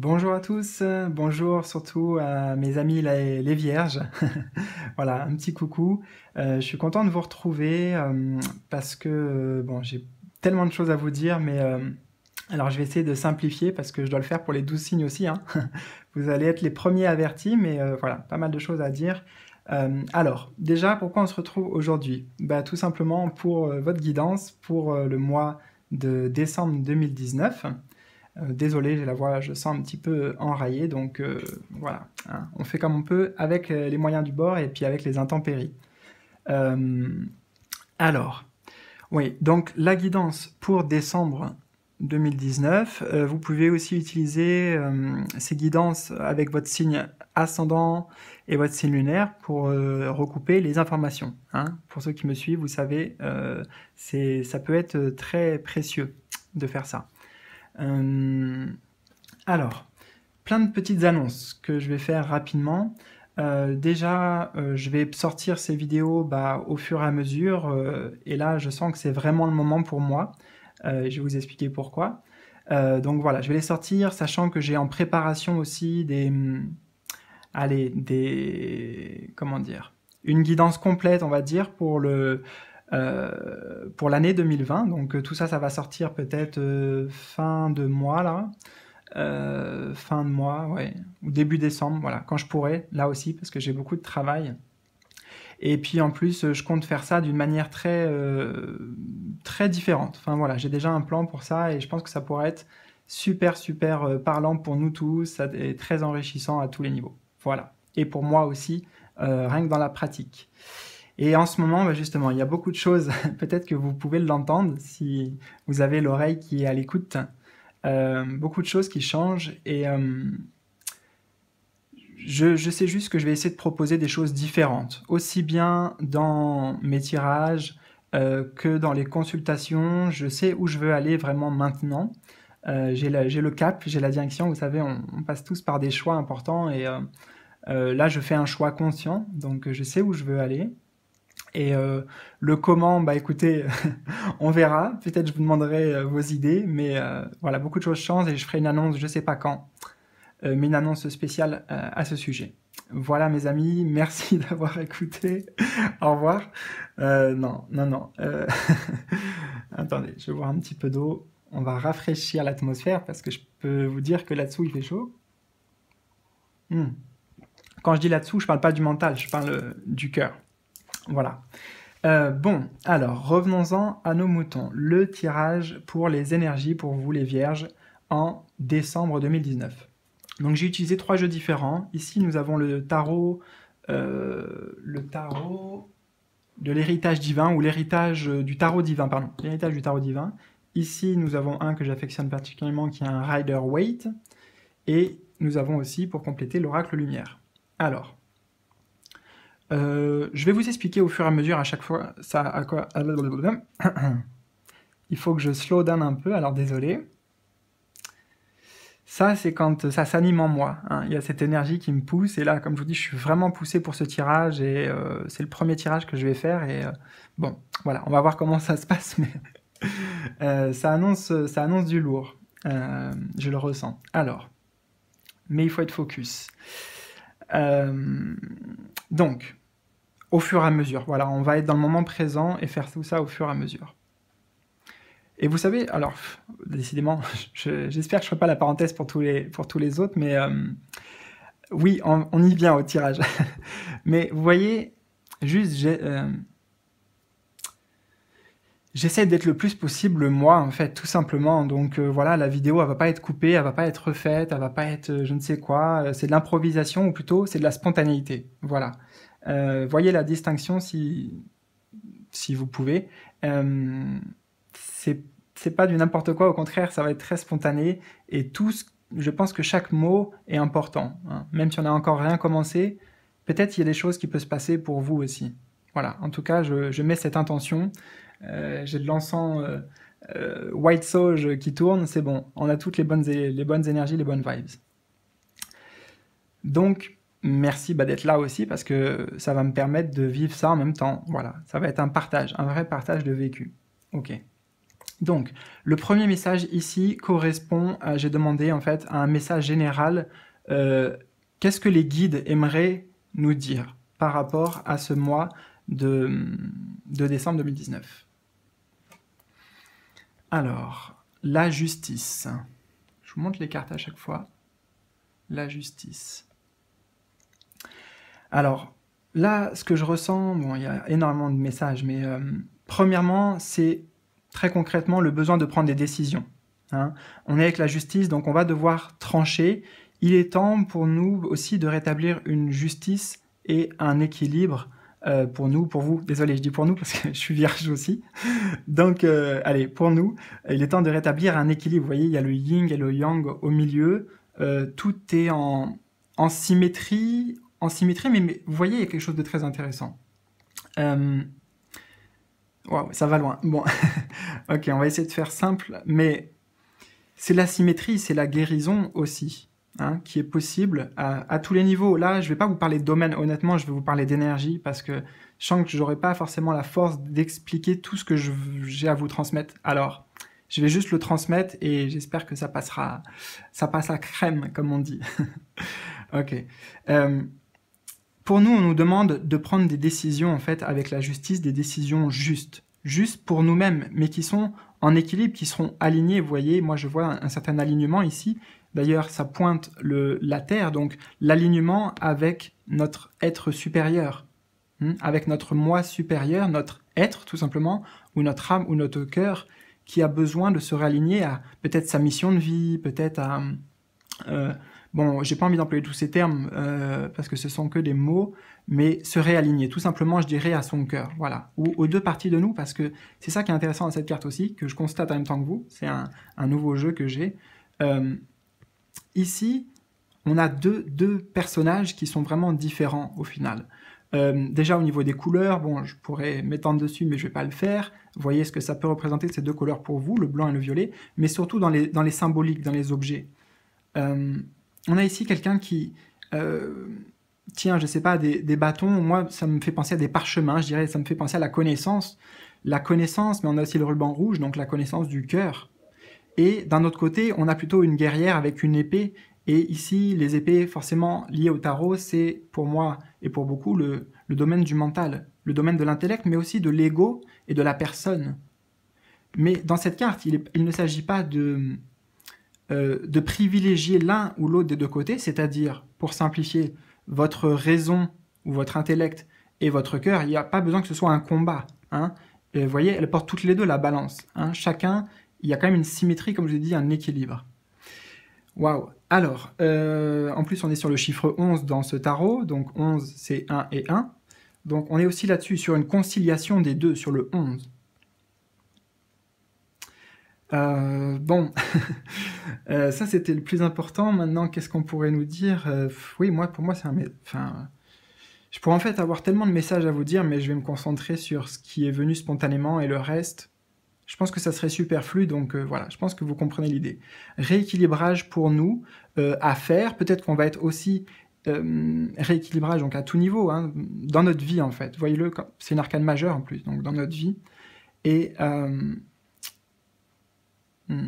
Bonjour à tous, bonjour surtout à mes amis les, vierges. voilà, un petit coucou. Euh, je suis content de vous retrouver euh, parce que euh, bon, j'ai tellement de choses à vous dire, mais alors je vais essayer de simplifier parce que je dois le faire pour les douze signes aussi. Hein. vous allez être les premiers avertis, mais voilà, pas mal de choses à dire. alors, déjà, pourquoi on se retrouve aujourd'hui bah, Tout simplement pour votre guidance pour le mois de décembre 2019. Euh, désolé, j'ai la voix, je sens un petit peu euh, enraillée, donc euh, voilà, hein. on fait comme on peut avec les moyens du bord et puis avec les intempéries. alors, oui, donc la guidance pour décembre 2019. vous pouvez aussi utiliser ces guidances avec votre signe ascendant et votre signe lunaire pour recouper les informations. Hein. Pour ceux qui me suivent, vous savez, ça peut être très précieux de faire ça. Euh, alors, plein de petites annonces que je vais faire rapidement. Euh, déjà, euh, je vais sortir ces vidéos bah, au fur et à mesure, et là, je sens que c'est vraiment le moment pour moi. je vais vous expliquer pourquoi. donc voilà, je vais les sortir, sachant que j'ai en préparation aussi des, mm, allez, des, comment dire, une guidance complète, on va dire, pour le, euh, pour l'année 2020. Donc euh, tout ça, ça va sortir peut-être euh, fin de mois là. fin de mois, ouais, ou début décembre, voilà, quand je pourrai, là aussi, parce que j'ai beaucoup de travail. Et puis en plus, je compte faire ça d'une manière très, très différente. Enfin voilà, j'ai déjà un plan pour ça et je pense que ça pourrait être super, super parlant pour nous tous, ça est très enrichissant à tous les niveaux. Voilà. Et pour moi aussi, rien que dans la pratique. Et en ce moment, bah, justement, il y a beaucoup de choses, peut-être que vous pouvez l'entendre si vous avez l'oreille qui est à l'écoute, euh, beaucoup de choses qui changent. Et euh, je, sais juste que je vais essayer de proposer des choses différentes, aussi bien dans mes tirages euh, que dans les consultations. Je sais où je veux aller vraiment maintenant. j'ai le cap, j'ai la direction. Vous savez, on, passe tous par des choix importants et là, je fais un choix conscient, donc je sais où je veux aller. Et euh, le comment, bah écoutez, on verra. Peut-être je vous demanderai euh, vos idées, mais euh, voilà, beaucoup de choses changent et je ferai une annonce, je ne sais pas quand, mais une annonce spéciale à ce sujet. Voilà mes amis, merci d'avoir écouté. Au revoir. non, non, non. Attendez, je vais boire un petit peu d'eau. On va rafraîchir l'atmosphère parce que je peux vous dire que là-dessous il fait chaud. Hmm. Quand je dis là-dessous, je ne parle pas du mental, je parle du cœur. Voilà. Euh, bon, alors revenons-en à nos moutons. Le tirage pour les énergies pour vous les vierges en décembre 2019. Donc j'ai utilisé trois jeux différents. Ici nous avons le tarot, euh, le tarot de l'héritage divin ou l'héritage euh, du tarot divin, pardon, l'héritage du tarot divin. Ici nous avons un que j'affectionne particulièrement qui est un Rider Waite et nous avons aussi pour compléter l'oracle lumière. Alors, euh, je vais vous expliquer au fur et à mesure à chaque fois ça à quoi. Il faut que je slow down un peu, alors désolé. Ça, c'est quand ça s'anime en moi. Hein. Il y a cette énergie qui me pousse. Et là, comme je vous dis, je suis vraiment poussé pour ce tirage. Et euh, c'est le premier tirage que je vais faire. Et euh, bon, voilà, on va voir comment ça se passe. Mais ça, annonce, ça annonce du lourd. je le ressens. Alors, mais il faut être focus. donc, au fur et à mesure. Voilà, on va être dans le moment présent et faire tout ça au fur et à mesure. Et vous savez, alors, décidément, j'espère que je ne ferai pas la parenthèse pour tous les, pour tous les autres, mais euh, oui, on, y vient au tirage. mais vous voyez, juste, euh, J'essaie d'être le plus possible moi, en fait, tout simplement. Donc euh, voilà, la vidéo, elle va pas être coupée, elle ne va pas être refaite, elle va pas être je ne sais quoi. C'est de l'improvisation, ou plutôt, c'est de la spontanéité. Voilà. Euh, voyez la distinction si, si vous pouvez. Euh, c'est pas du n'importe quoi, au contraire, ça va être très spontané et tout je pense que chaque mot est important. Hein. Même si on n'a encore rien commencé, peut-être il y a des choses qui peuvent se passer pour vous aussi. Voilà, en tout cas, je, je mets cette intention. Euh, j'ai de l'encens euh, white sauge qui tourne, c'est bon. On a toutes les bonnes, les bonnes énergies, les bonnes vibes. Donc, merci bah, d'être là aussi parce que ça va me permettre de vivre ça en même temps. Voilà, ça va être un partage, un vrai partage de vécu. Ok. Donc, le premier message ici correspond, j'ai demandé en fait, à un message général. Euh, qu'est-ce que les guides aimeraient nous dire par rapport à ce mois de, de décembre 2019 Alors, la justice. Je vous montre les cartes à chaque fois. La justice. Alors là, ce que je ressens, bon, il y a énormément de messages, mais euh, premièrement, c'est très concrètement le besoin de prendre des décisions. Hein. On est avec la justice, donc on va devoir trancher. Il est temps pour nous aussi de rétablir une justice et un équilibre euh, pour nous, pour vous. Désolé, je dis pour nous parce que je suis vierge aussi. Donc, euh, allez, pour nous, il est temps de rétablir un équilibre. Vous voyez, il y a le yin et le yang au milieu. tout est en symétrie, en symétrie, mais, vous voyez, il y a quelque chose de très intéressant. Euh, ça va loin. Bon, ok, on va essayer de faire simple, mais c'est la symétrie, c'est la guérison aussi, hein, qui est possible à, tous les niveaux. Là, je vais pas vous parler de domaine, honnêtement, je vais vous parler d'énergie, parce que je sens que je pas forcément la force d'expliquer tout ce que j'ai à vous transmettre. Alors, je vais juste le transmettre et j'espère que ça passera, ça passe à crème, comme on dit. ok. Euh, pour nous, on nous demande de prendre des décisions en fait avec la justice, des décisions justes, justes pour nous-mêmes, mais qui sont en équilibre, qui seront alignées. Vous voyez, moi je vois un, certain alignement ici. D'ailleurs, ça pointe le, la terre, donc l'alignement avec notre être supérieur, hmm, avec notre moi supérieur, notre être tout simplement, ou notre âme, ou notre cœur, qui a besoin de se réaligner à peut-être sa mission de vie, peut-être à euh, Bon, j'ai pas envie d'employer tous ces termes euh, parce que ce sont que des mots, mais se réaligner, tout simplement, je dirais, à son cœur, voilà, ou aux deux parties de nous, parce que c'est ça qui est intéressant dans cette carte aussi, que je constate en même temps que vous. C'est un, nouveau jeu que j'ai. Euh, ici, on a deux, deux, personnages qui sont vraiment différents au final. Euh, déjà au niveau des couleurs, bon, je pourrais m'étendre dessus, mais je vais pas le faire. Vous voyez ce que ça peut représenter ces deux couleurs pour vous, le blanc et le violet, mais surtout dans les, dans les symboliques, dans les objets on a ici quelqu'un qui euh, tient, je ne sais pas, des, bâtons. Moi, ça me fait penser à des parchemins, je dirais, ça me fait penser à la connaissance. La connaissance, mais on a aussi le ruban rouge, donc la connaissance du cœur. Et d'un autre côté, on a plutôt une guerrière avec une épée. Et ici, les épées, forcément, liées au tarot, c'est pour moi et pour beaucoup le, domaine du mental, le domaine de l'intellect, mais aussi de l'ego et de la personne. Mais dans cette carte, il ne s'agit pas de, euh, de privilégier l'un ou l'autre des deux côtés, c'est-à-dire, pour simplifier, votre raison ou votre intellect et votre cœur, il n'y a pas besoin que ce soit un combat. Hein. vous voyez, elles portent toutes les deux la balance. Hein. Chacun, il y a quand même une symétrie, comme je vous ai dit, un équilibre. Waouh Alors, euh, en plus, on est sur le chiffre 11 dans ce tarot, donc 11, c'est 1 et 1. Donc, on est aussi là-dessus, sur une conciliation des deux, sur le 11. Euh, bon, euh, ça c'était le plus important. Maintenant, qu'est-ce qu'on pourrait nous dire euh, Oui, moi, pour moi, c'est un. Enfin, je pourrais en fait avoir tellement de messages à vous dire, mais je vais me concentrer sur ce qui est venu spontanément et le reste. Je pense que ça serait superflu, donc voilà, je pense que vous comprenez l'idée. Rééquilibrage pour nous à faire. Peut-être qu'on va être aussi rééquilibrage donc à tout niveau, hein, dans notre vie en fait. Voyez-le, c'est une arcane majeure en plus, donc dans notre vie. Et Hmm.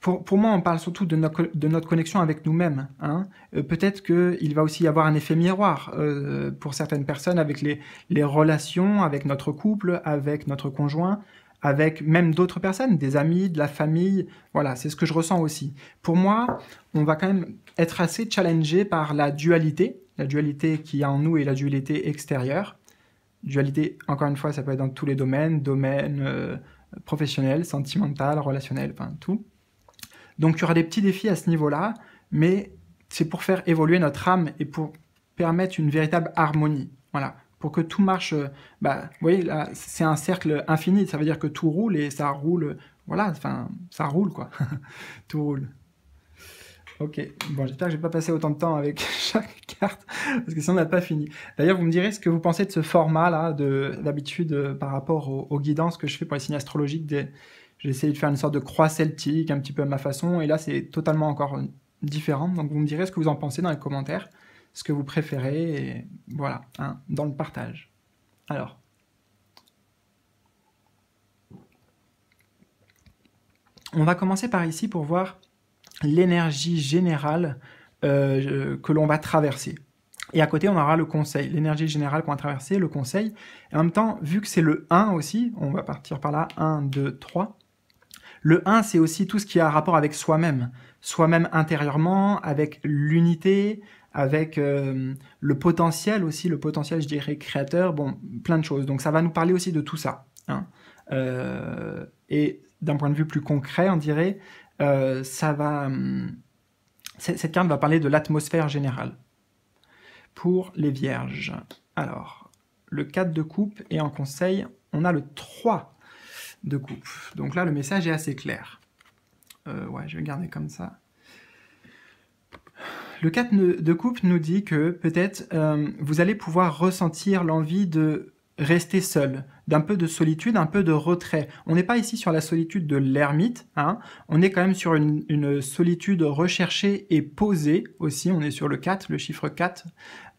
Pour, moi, on parle surtout de, notre connexion avec nous-mêmes. Hein. Euh, peut-être qu'il va aussi y avoir un effet miroir euh, pour certaines personnes avec les, les, relations, avec notre couple, avec notre conjoint, avec même d'autres personnes, des amis, de la famille. Voilà, c'est ce que je ressens aussi. Pour moi, on va quand même être assez challengé par la dualité, la dualité qu'il y a en nous et la dualité extérieure. Dualité, encore une fois, ça peut être dans tous les domaines, domaine professionnels, euh, professionnel, sentimental, relationnel, enfin tout. Donc il y aura des petits défis à ce niveau-là, mais c'est pour faire évoluer notre âme et pour permettre une véritable harmonie. Voilà, pour que tout marche. Euh, bah, vous voyez, là, c'est un cercle infini. Ça veut dire que tout roule et ça roule. Voilà, enfin, ça roule quoi. tout roule. Ok, bon, j'espère que j'ai pas passé autant de temps avec chaque carte, parce que sinon on n'a pas fini. D'ailleurs, vous me direz ce que vous pensez de ce format-là, d'habitude, euh, par rapport aux, guidances que je fais pour les signes astrologiques. J'ai essayé de faire une sorte de croix celtique, un petit peu à ma façon, et là c'est totalement encore euh, différent. Donc vous me direz ce que vous en pensez dans les commentaires, ce que vous préférez, et voilà, hein, dans le partage. Alors. On va commencer par ici pour voir l'énergie générale euh, que l'on va traverser. Et à côté, on aura le conseil, l'énergie générale qu'on va traverser, le conseil. Et en même temps, vu que c'est le 1 aussi, on va partir par là, 1, 2, 3. Le 1, c'est aussi tout ce qui a rapport avec soi-même, soi-même intérieurement, avec l'unité, avec euh, le potentiel aussi, le potentiel, je dirais, créateur, bon, plein de choses. Donc ça va nous parler aussi de tout ça. Hein. Euh, et d'un point de vue plus concret, on dirait, euh, ça va, hum, cette carte va parler de l'atmosphère générale. Pour les vierges, alors, le 4 de coupe et en conseil, on a le 3 de coupe. Donc là, le message est assez clair. Euh, ouais, je vais garder comme ça. Le 4 de coupe nous dit que peut-être euh, vous allez pouvoir ressentir l'envie de rester seul, d'un peu de solitude, un peu de retrait. On n'est pas ici sur la solitude de l'ermite, hein, on est quand même sur une, solitude recherchée et posée aussi, on est sur le 4, le chiffre 4,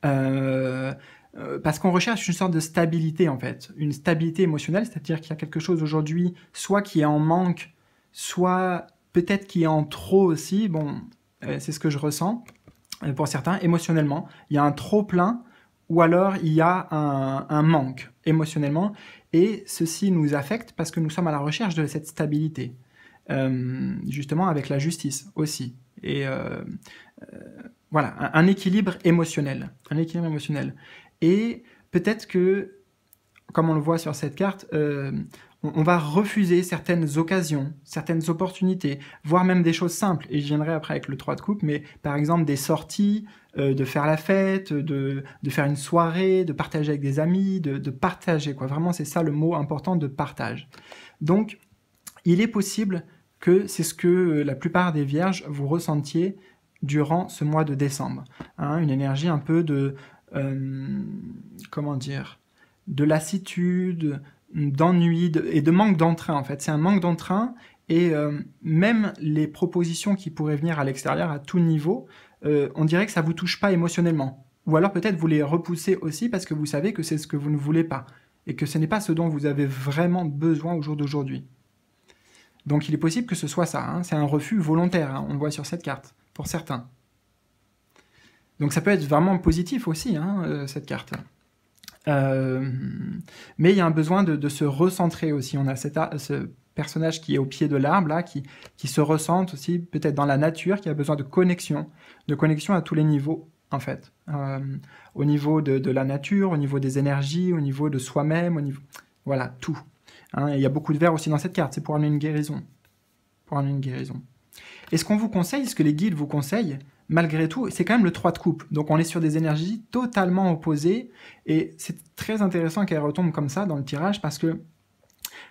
euh, euh, parce qu'on recherche une sorte de stabilité en fait, une stabilité émotionnelle, c'est-à-dire qu'il y a quelque chose aujourd'hui, soit qui est en manque, soit peut-être qui est en trop aussi, bon, euh, c'est ce que je ressens pour certains, émotionnellement, il y a un trop plein ou alors il y a un, manque émotionnellement, et ceci nous affecte parce que nous sommes à la recherche de cette stabilité, euh, justement avec la justice aussi. Et euh, euh, voilà, un, équilibre émotionnel, un équilibre émotionnel. Et peut-être que comme on le voit sur cette carte, euh, on, va refuser certaines occasions, certaines opportunités, voire même des choses simples. Et je viendrai après avec le 3 de coupe, mais par exemple des sorties, euh, de faire la fête, de, faire une soirée, de partager avec des amis, de, partager. Quoi. Vraiment, c'est ça le mot important de partage. Donc, il est possible que c'est ce que euh, la plupart des vierges vous ressentiez durant ce mois de décembre. Hein, une énergie un peu de... comment dire de lassitude, d'ennui et de manque d'entrain en fait. C'est un manque d'entrain et euh, même les propositions qui pourraient venir à l'extérieur à tout niveau, euh, on dirait que ça vous touche pas émotionnellement. Ou alors peut-être vous les repoussez aussi parce que vous savez que c'est ce que vous ne voulez pas et que ce n'est pas ce dont vous avez vraiment besoin au jour d'aujourd'hui. Donc il est possible que ce soit ça, hein. c'est un refus volontaire, hein. on le voit sur cette carte, pour certains. Donc ça peut être vraiment positif aussi, hein, euh, cette carte. Euh, mais il y a un besoin de, se recentrer aussi. On a ce personnage qui est au pied de l'arbre, là, qui, se ressente aussi peut-être dans la nature, qui a besoin de connexion, de connexion à tous les niveaux, en fait. Euh, au niveau de, la nature, au niveau des énergies, au niveau de soi-même, au niveau... Voilà, tout. Hein. il y a beaucoup de verre aussi dans cette carte, c'est pour amener une guérison. Pour en une guérison. Et ce qu'on vous conseille, ce que les guides vous conseillent, malgré tout, c'est quand même le 3 de coupe. Donc on est sur des énergies totalement opposées. Et c'est très intéressant qu'elles retombe comme ça dans le tirage parce que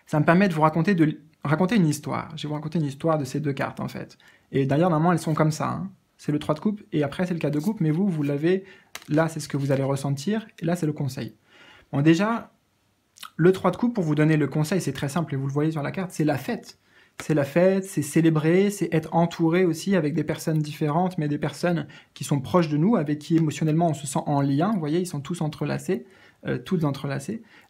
ça me permet de vous raconter, une histoire. Je vais vous raconter une histoire de ces deux cartes en fait. Et d'ailleurs, normalement, elles sont comme ça. Hein. C'est le 3 de coupe et après c'est le 4 de coupe. Mais vous, vous l'avez. Là, c'est ce que vous allez ressentir. Et là, c'est le conseil. Bon, déjà, le 3 de coupe, pour vous donner le conseil, c'est très simple et vous le voyez sur la carte, c'est la fête c'est la fête, c'est célébrer, c'est être entouré aussi avec des personnes différentes, mais des personnes qui sont proches de nous, avec qui émotionnellement on se sent en lien. Vous voyez, ils sont tous entrelacés, tous euh, toutes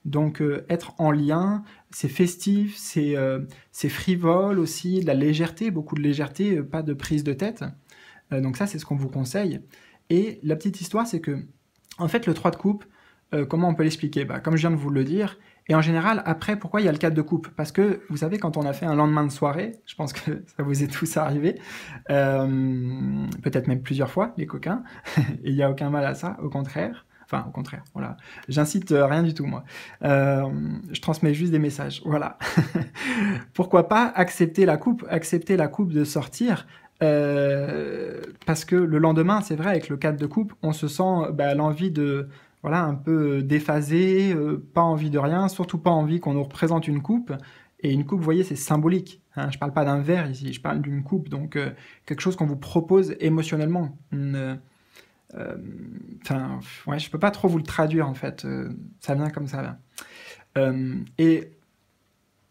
Donc euh, être en lien, c'est festif, euh, c'est frivole aussi, de la légèreté, beaucoup de légèreté, pas de prise de tête. donc ça, c'est ce qu'on vous conseille. Et la petite histoire, c'est que, en fait, le 3 de coupe, comment on peut l'expliquer bah, Comme je viens de vous le dire, et en général, après, pourquoi il y a le cadre de coupe Parce que, vous savez, quand on a fait un lendemain de soirée, je pense que ça vous est tous arrivé, euh, peut-être même plusieurs fois, les coquins, et il n'y a aucun mal à ça, au contraire. Enfin, au contraire, voilà. J'incite euh, rien du tout, moi. Euh, je transmets juste des messages, voilà. pourquoi pas accepter la coupe Accepter la coupe de sortir, parce que le lendemain, c'est vrai, avec le cadre de coupe, on se sent bah, l'envie de voilà, un peu euh, déphasé, euh, pas envie de rien, surtout pas envie qu'on nous représente une coupe. Et une coupe, vous voyez, c'est symbolique. Hein. Je ne parle pas d'un verre ici, je parle d'une coupe. Donc, euh, quelque chose qu'on vous propose émotionnellement. je ne ouais, peux pas trop vous le traduire en fait. ça vient comme ça. et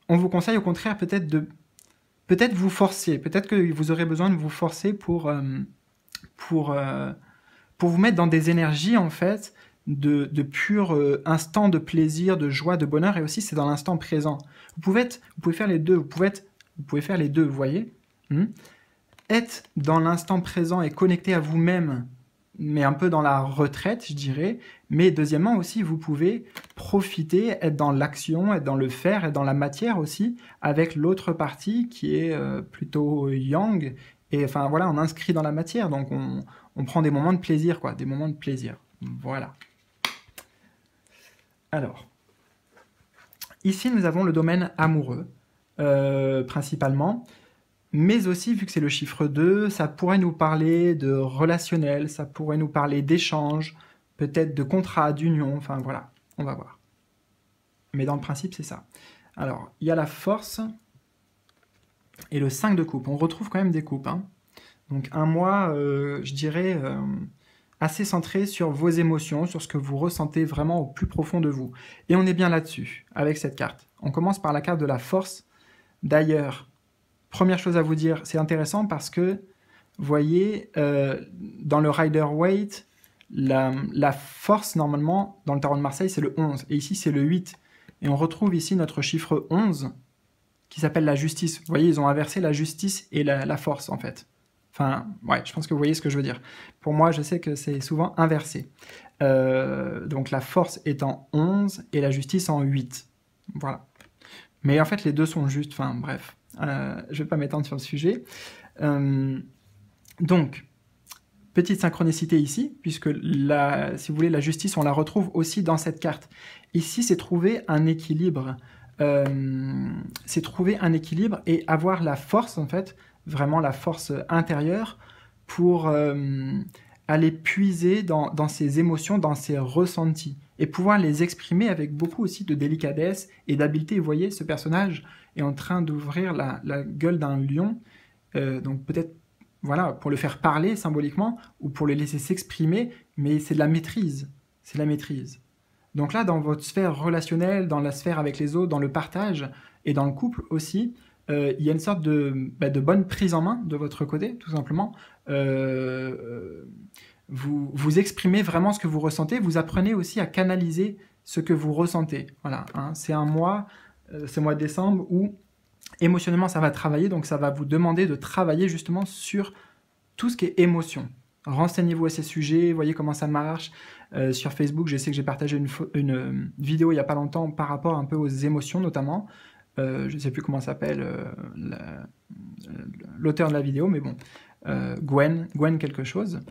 on vous conseille au contraire peut-être de peut-être vous forcer, peut-être que vous aurez besoin de vous forcer pour vous mettre dans des énergies, en fait, de, de pur euh, instant de plaisir, de joie, de bonheur, et aussi c'est dans l'instant présent. Vous pouvez, vous pouvez faire les deux, vous pouvez, faire les deux, voyez hmm? Être dans l'instant présent et connecté à vous-même, mais un peu dans la retraite, je dirais. Mais deuxièmement aussi, vous pouvez profiter, être dans l'action, être dans le faire, être dans la matière aussi, avec l'autre partie qui est euh, plutôt yang. Et enfin voilà, on inscrit dans la matière, donc on, on prend des moments de plaisir, quoi, des moments de plaisir. Voilà. Alors, ici nous avons le domaine amoureux, euh, principalement, mais aussi, vu que c'est le chiffre 2, ça pourrait nous parler de relationnel, ça pourrait nous parler d'échange, peut-être de contrat, d'union, enfin voilà, on va voir. Mais dans le principe, c'est ça. Alors, il y a la force et le 5 de coupe. On retrouve quand même des coupes. Hein. Donc un mois, euh, je dirais, euh, assez centré sur vos émotions, sur ce que vous ressentez vraiment au plus profond de vous. Et on est bien là-dessus avec cette carte. On commence par la carte de la force. D'ailleurs, première chose à vous dire, c'est intéressant parce que, voyez, euh, dans le Rider Weight, la, force, normalement, dans le tarot de Marseille, c'est le 11. Et ici, c'est le 8. Et on retrouve ici notre chiffre 11 qui s'appelle la justice. Vous voyez, ils ont inversé la justice et la force, en fait. Enfin, ouais, je pense que vous voyez ce que je veux dire. Pour moi, je sais que c'est souvent inversé. Euh, donc la force est en 11 et la justice en 8. Voilà. Mais en fait, les deux sont justes. Enfin, bref, euh, je ne vais pas m'étendre sur le sujet. Euh, donc, petite synchronicité ici, puisque si vous voulez, la justice, on la retrouve aussi dans cette carte. Ici, c'est trouver un équilibre. c'est trouver un équilibre et avoir la force, en fait, vraiment la force intérieure pour euh, aller puiser dans, ses émotions, dans ses ressentis, et pouvoir les exprimer avec beaucoup aussi de délicatesse et d'habileté. Vous voyez, ce personnage est en train d'ouvrir la, gueule d'un lion, euh, donc peut-être voilà, pour le faire parler symboliquement, ou pour le laisser s'exprimer, mais c'est de la maîtrise, c'est la maîtrise. Donc là, dans votre sphère relationnelle, dans la sphère avec les autres, dans le partage, et dans le couple aussi, euh, il y a une sorte bah, de, bonne prise en main de votre côté, tout simplement. Euh, euh, vous, vous exprimez vraiment ce que vous ressentez, vous apprenez aussi à canaliser ce que vous ressentez. Voilà, hein. c'est un mois, c'est ce mois de décembre, où émotionnellement ça va travailler, donc ça va vous demander de travailler justement sur tout ce qui est émotion. Renseignez-vous à ces sujets, voyez comment ça marche. sur Facebook, je sais que j'ai partagé une, une vidéo il n'y a pas longtemps par rapport un peu aux émotions notamment. Euh, je ne sais plus comment s'appelle euh, euh, l'auteur de la vidéo, mais bon, Gwen, Gwen quelque chose.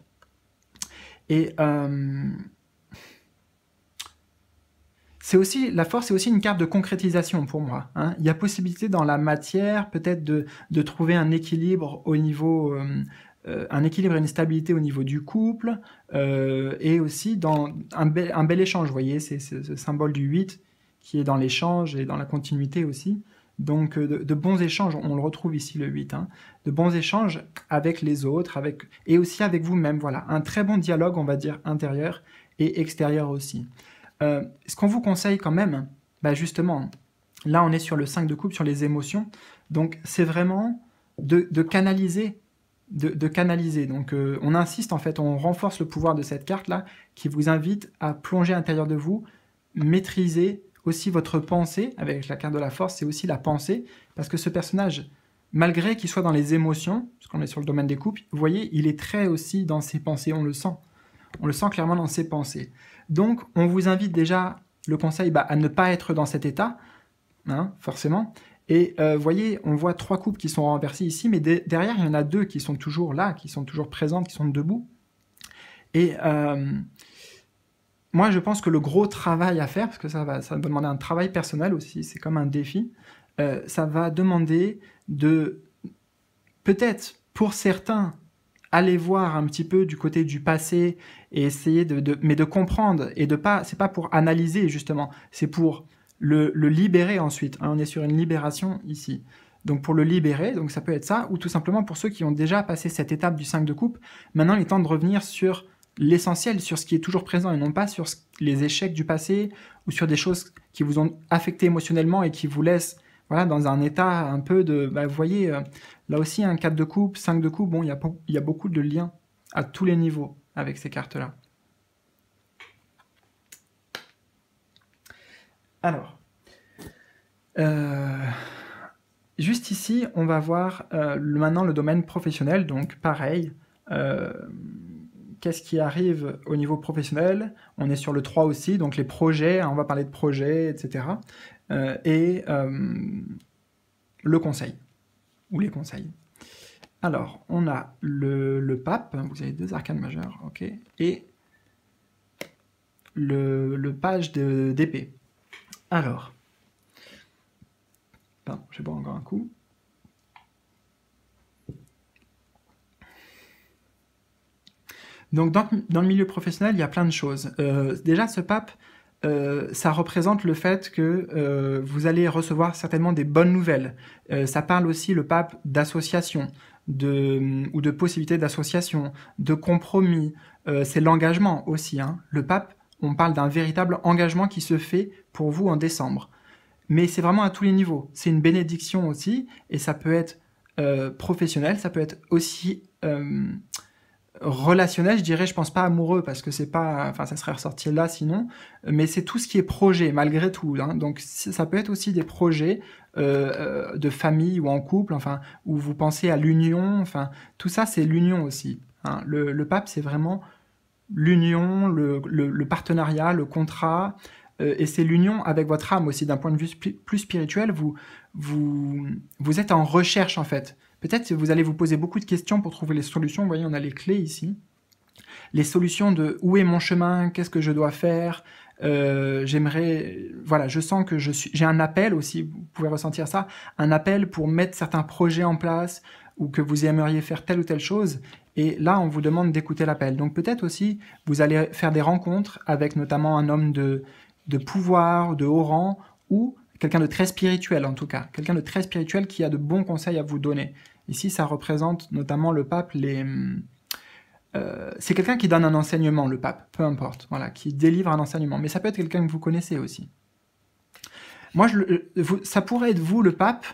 Et c'est aussi la force, c'est aussi une carte de concrétisation pour moi. Hein. Il y a possibilité dans la matière peut-être de, trouver un équilibre au niveau, un équilibre et une stabilité au niveau du couple, et aussi dans un, un bel échange. Vous voyez, c'est ce symbole du 8 qui est dans l'échange et dans la continuité aussi. Donc euh, de, bons échanges, on le retrouve ici le 8, hein. de bons échanges avec les autres avec, et aussi avec vous-même. Voilà, un très bon dialogue, on va dire, intérieur et extérieur aussi. Euh, ce qu'on vous conseille quand même, bah justement, là on est sur le 5 de coupe, sur les émotions, donc c'est vraiment de, canaliser de, canaliser. Donc euh, on insiste en fait, on renforce le pouvoir de cette carte-là qui vous invite à plonger à l'intérieur de vous, maîtriser aussi votre pensée, avec la carte de la force, c'est aussi la pensée, parce que ce personnage, malgré qu'il soit dans les émotions, qu'on est sur le domaine des coupes, vous voyez, il est très aussi dans ses pensées, on le sent. On le sent clairement dans ses pensées. Donc, on vous invite déjà, le conseil, bah, à ne pas être dans cet état, hein, forcément. Et euh, vous voyez, on voit trois coupes qui sont renversées ici, mais derrière, il y en a deux qui sont toujours là, qui sont toujours présentes, qui sont debout. Et euh, moi, je pense que le gros travail à faire, parce que ça va, ça va demander un travail personnel aussi, c'est comme un défi, euh, ça va demander de, peut-être pour certains, aller voir un petit peu du côté du passé et essayer de, mais de comprendre et de pas, c'est pas pour analyser justement, c'est pour le, libérer ensuite. Hein. on est sur une libération ici. Donc pour le libérer, donc ça peut être ça, ou tout simplement pour ceux qui ont déjà passé cette étape du 5 de coupe, maintenant il est temps de revenir sur l'essentiel, sur ce qui est toujours présent et non pas sur les échecs du passé ou sur des choses qui vous ont affecté émotionnellement et qui vous laissent voilà, dans un état un peu de... Bah, vous voyez, euh, là aussi, un 4 de coupe, 5 de coupe, bon, il y a, y beaucoup de liens à tous les niveaux avec ces cartes-là. Alors, euh, juste ici, on va voir euh, maintenant le domaine professionnel, donc pareil, qu'est-ce qui arrive au niveau professionnel On est sur le 3 aussi, donc les projets, hein, on va parler de projets, etc. et euh, euh, le conseil, ou les conseils. Alors, on a le, pape, hein, vous avez deux arcanes majeures, ok, et le, page d'épée. Alors, pardon, je bois encore un coup. Donc dans, le milieu professionnel, il y a plein de choses. Euh, déjà, ce pape, euh, ça représente le fait que euh, vous allez recevoir certainement des bonnes nouvelles. ça parle aussi, le pape, d'association de, ou de possibilités d'association, de compromis. C'est l'engagement aussi. Hein. Le pape, on parle d'un véritable engagement qui se fait pour vous en décembre. Mais c'est vraiment à tous les niveaux. C'est une bénédiction aussi, et ça peut être professionnel, ça peut être aussi relationnel, je dirais, je pense pas amoureux parce que c'est pas, enfin, ça serait ressorti là sinon, mais c'est tout ce qui est projet malgré tout. Hein. Donc ça peut être aussi des projets euh, euh, de famille ou en couple, enfin, où vous pensez à l'union, enfin, tout ça c'est l'union aussi. Hein. Le, pape c'est vraiment l'union, le, partenariat, le contrat, euh, et c'est l'union avec votre âme aussi d'un point de vue plus spirituel. Vous, vous, vous êtes en recherche en fait Peut-être que vous allez vous poser beaucoup de questions pour trouver les solutions. Vous voyez, on a les clés ici. Les solutions de où est mon chemin, qu'est-ce que je dois faire, euh, j'aimerais, voilà, je sens que j'ai un appel aussi, vous pouvez ressentir ça, un appel pour mettre certains projets en place ou que vous aimeriez faire telle ou telle chose. Et là, on vous demande d'écouter l'appel. Donc peut-être aussi, vous allez faire des rencontres avec notamment un homme de, de pouvoir, de haut rang, ou quelqu'un de très spirituel en tout cas, quelqu'un de très spirituel qui a de bons conseils à vous donner. Ici, ça représente notamment le pape, les... Euh, c'est quelqu'un qui donne un enseignement, le pape, peu importe, voilà, qui délivre un enseignement. Mais ça peut être quelqu'un que vous connaissez aussi. Moi, je, euh, ça pourrait être vous, le pape.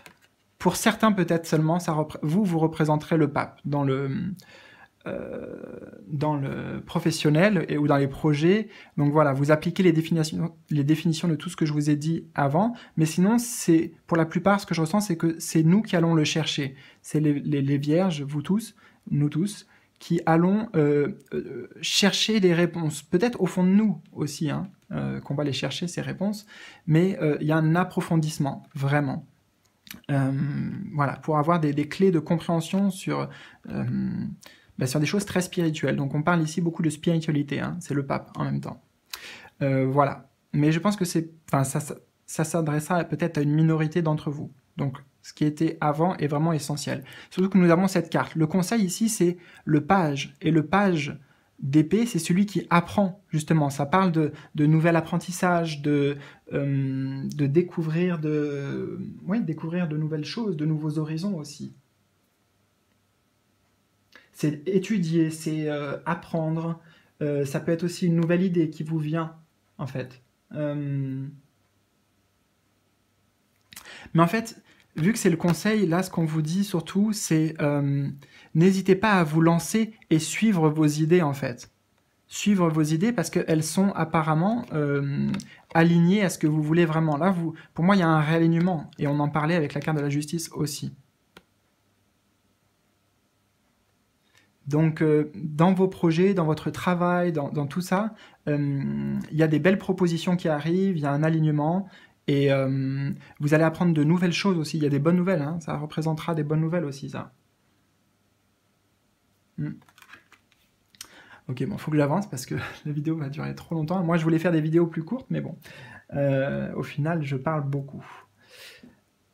Pour certains, peut-être seulement, vous, vous représenterez le pape dans le, euh, dans le professionnel et, ou dans les projets. Donc voilà, vous appliquez les définitions, les définitions de tout ce que je vous ai dit avant, mais sinon, c'est pour la plupart, ce que je ressens, c'est que c'est nous qui allons le chercher. C'est les, vierges, vous tous, nous tous, qui allons euh, euh, chercher des réponses. Peut-être au fond de nous aussi, hein, qu'on va les chercher, ces réponses, mais il y a un approfondissement, vraiment. voilà, pour avoir des, des clés de compréhension sur bah, sur des choses très spirituelles. Donc on parle ici beaucoup de spiritualité, hein. c'est le pape en même temps. Euh, voilà. Mais je pense que c'est, ça, ça, s'adressera peut-être à une minorité d'entre vous. Donc ce qui était avant est vraiment essentiel. Surtout que nous avons cette carte. Le conseil ici, c'est le page. Et le page d'épée, c'est celui qui apprend, justement. Ça parle de, de nouvel apprentissage, de, euh, de découvrir de, ouais, découvrir de nouvelles choses, de nouveaux horizons aussi c'est étudier, c'est euh, apprendre. Euh, ça peut être aussi une nouvelle idée qui vous vient, en fait. Euh, mais en fait, vu que c'est le conseil, là, ce qu'on vous dit surtout, c'est n'hésitez pas à vous lancer et suivre vos idées, en fait. Suivre vos idées parce qu'elles sont apparemment alignées à ce que vous voulez vraiment. Là, pour moi, il y a un réalignement. Et on en parlait avec la carte de la justice aussi. Donc, euh, dans vos projets, dans votre travail, dans, tout ça, euh, il y a des belles propositions qui arrivent, il y a un alignement, et euh, vous allez apprendre de nouvelles choses aussi. Il y a des bonnes nouvelles, hein. ça représentera des bonnes nouvelles aussi, ça. Hmm. Ok, bon, faut que j'avance parce que la vidéo va durer trop longtemps. Moi, je voulais faire des vidéos plus courtes, mais bon, au final, je parle beaucoup.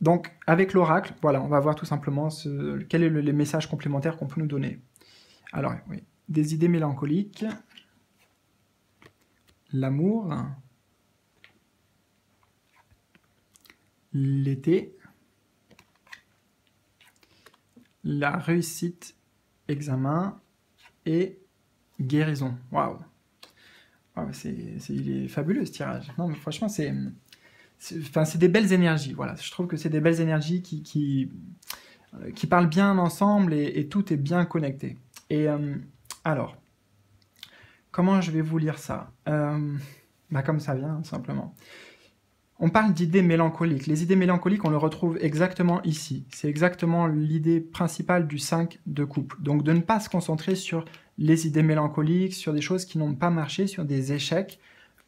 Donc, avec l'oracle, voilà, on va voir tout simplement ce, quels sont les messages complémentaires qu'on peut nous donner. Alors, oui, des idées mélancoliques, l'amour, l'été, la réussite examen et guérison. Waouh! Ah, il est fabuleux ce tirage. Non, mais franchement, c'est, enfin, c'est des belles énergies. Voilà, je trouve que c'est des belles énergies qui, qui, euh, parlent bien ensemble et tout est bien connecté. Et euh, alors, comment je vais vous lire ça euh, bah, Comme ça vient, hein, simplement. On parle d'idées mélancoliques. Les idées mélancoliques, on le retrouve exactement ici. C'est exactement l'idée principale du 5 de couple. Donc de ne pas se concentrer sur les idées mélancoliques, sur des choses qui n'ont pas marché, sur des échecs,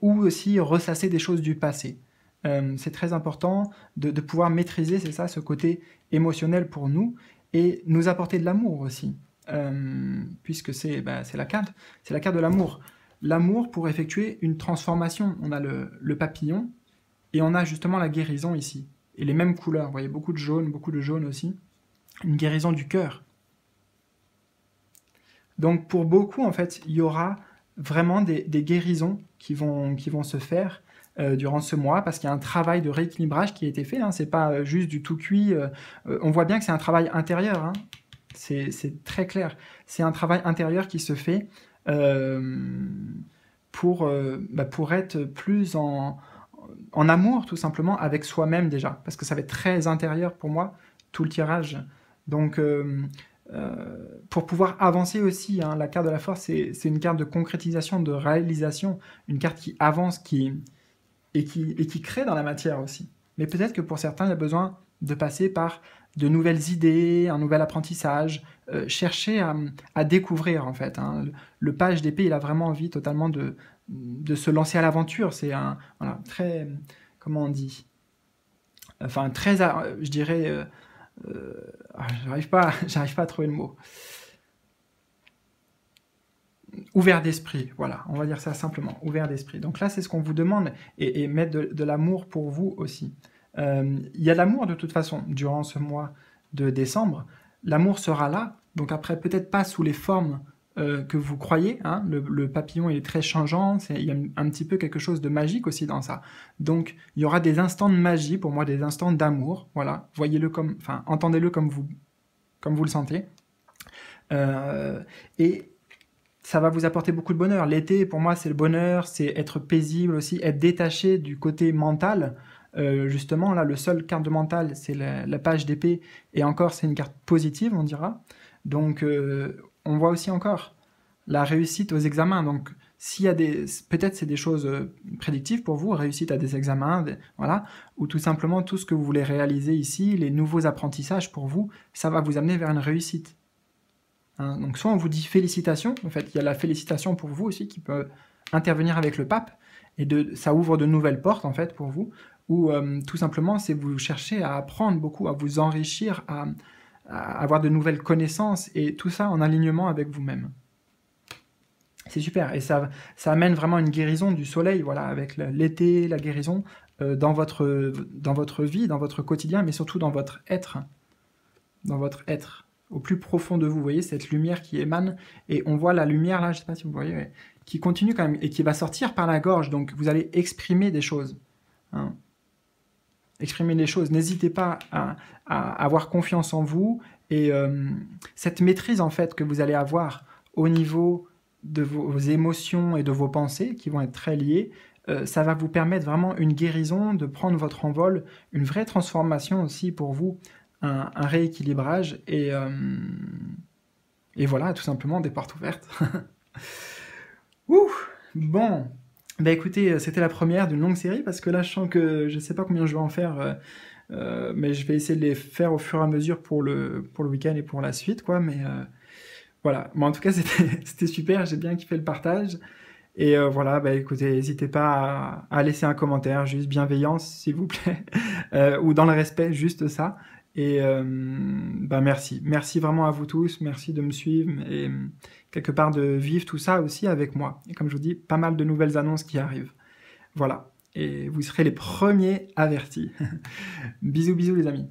ou aussi ressasser des choses du passé. Euh, c'est très important de pouvoir maîtriser, c'est ça, ce côté émotionnel pour nous, et nous apporter de l'amour aussi. Euh, puisque bah, c'est la carte, c'est la carte de l'amour. L'amour pour effectuer une transformation. On a le, papillon et on a justement la guérison ici. Et les mêmes couleurs, vous voyez, beaucoup de jaune, beaucoup de jaune aussi. Une guérison du cœur. Donc pour beaucoup, en fait, il y aura vraiment des, guérisons qui vont, se faire euh, durant ce mois parce qu'il y a un travail de rééquilibrage qui a été fait. Hein. C'est pas euh, juste du tout cuit. on voit bien que c'est un travail intérieur. Hein c'est très clair. C'est un travail intérieur qui se fait euh, pour, euh, bah, pour être plus en, amour, tout simplement, avec soi-même déjà. Parce que ça va être très intérieur pour moi, tout le tirage. Donc, euh, pour pouvoir avancer aussi, hein, la carte de la force, c'est une carte de concrétisation, de réalisation, une carte qui avance qui, et, qui, et qui crée dans la matière aussi. Mais peut-être que pour certains, il y a besoin de passer par de nouvelles idées, un nouvel apprentissage, euh, chercher à, découvrir en fait. Hein. Le page d'épée, il a vraiment envie totalement de, se lancer à l'aventure. C'est un très, comment on dit Enfin, très, je dirais, euh, euh, ah, j'arrive pas, pas à trouver le mot. Ouvert d'esprit, voilà, on va dire ça simplement, ouvert d'esprit. Donc là, c'est ce qu'on vous demande, et, mettre de l'amour pour vous aussi. Euh, il y a l'amour de toute façon durant ce mois de décembre. L'amour sera là, donc après peut-être pas sous les formes euh, que vous croyez. Hein. le, papillon est très changeant, il y a un petit peu quelque chose de magique aussi dans ça. Donc il y aura des instants de magie pour moi, des instants d'amour. Voilà, voyez-le comme, enfin entendez-le comme vous, comme vous le sentez. Euh, et ça va vous apporter beaucoup de bonheur. L'été, pour moi, c'est le bonheur, c'est être paisible aussi, être détaché du côté mental euh, justement, là, le seul carte de mental, c'est la, page d'épée, et encore, c'est une carte positive, on dira. Donc, euh, on voit aussi encore la réussite aux examens. Donc, s'il y a des, peut-être c'est des choses euh, prédictives pour vous, réussite à des examens, voilà, ou tout simplement tout ce que vous voulez réaliser ici, les nouveaux apprentissages pour vous, ça va vous amener vers une réussite. Hein, donc, soit on vous dit félicitations, en fait, il y a la félicitation pour vous aussi qui peut intervenir avec le pape, et de, ça ouvre de nouvelles portes en fait pour vous, ou euh, tout simplement c'est vous cherchez à apprendre beaucoup, à vous enrichir, à, avoir de nouvelles connaissances et tout ça en alignement avec vous-même. C'est super et ça, ça amène vraiment une guérison du soleil, voilà, avec l'été, la guérison euh, dans, votre, dans votre vie, dans votre quotidien, mais surtout dans votre être, dans votre être au plus profond de vous. Vous voyez cette lumière qui émane et on voit la lumière là, je ne sais pas si vous voyez, qui continue quand même et qui va sortir par la gorge. Donc vous allez exprimer des choses. Hein exprimer les choses. N'hésitez pas à, avoir confiance en vous et euh, cette maîtrise en fait que vous allez avoir au niveau de vos, émotions et de vos pensées qui vont être très liées, euh, ça va vous permettre vraiment une guérison, de prendre votre envol, une vraie transformation aussi pour vous, un, rééquilibrage et, euh, et voilà, tout simplement des portes ouvertes. Ouh, bon, bah écoutez, euh, c'était la première d'une longue série parce que là, je sens que je sais pas combien je vais en faire, euh, euh, mais je vais essayer de les faire au fur et à mesure pour le, pour le week-end et pour la suite, quoi. Mais voilà. Bon, en tout cas, c'était super. J'ai bien kiffé le partage. Et voilà, bah écoutez, n'hésitez pas à, à, laisser un commentaire, juste bienveillance, s'il vous plaît, ou dans le respect, juste ça. Et bah merci. Merci vraiment à vous tous. Merci de me suivre. Et quelque part de vivre tout ça aussi avec moi. Et comme je vous dis, pas mal de nouvelles annonces qui arrivent. Voilà. Et vous serez les premiers avertis. bisous, bisous les amis.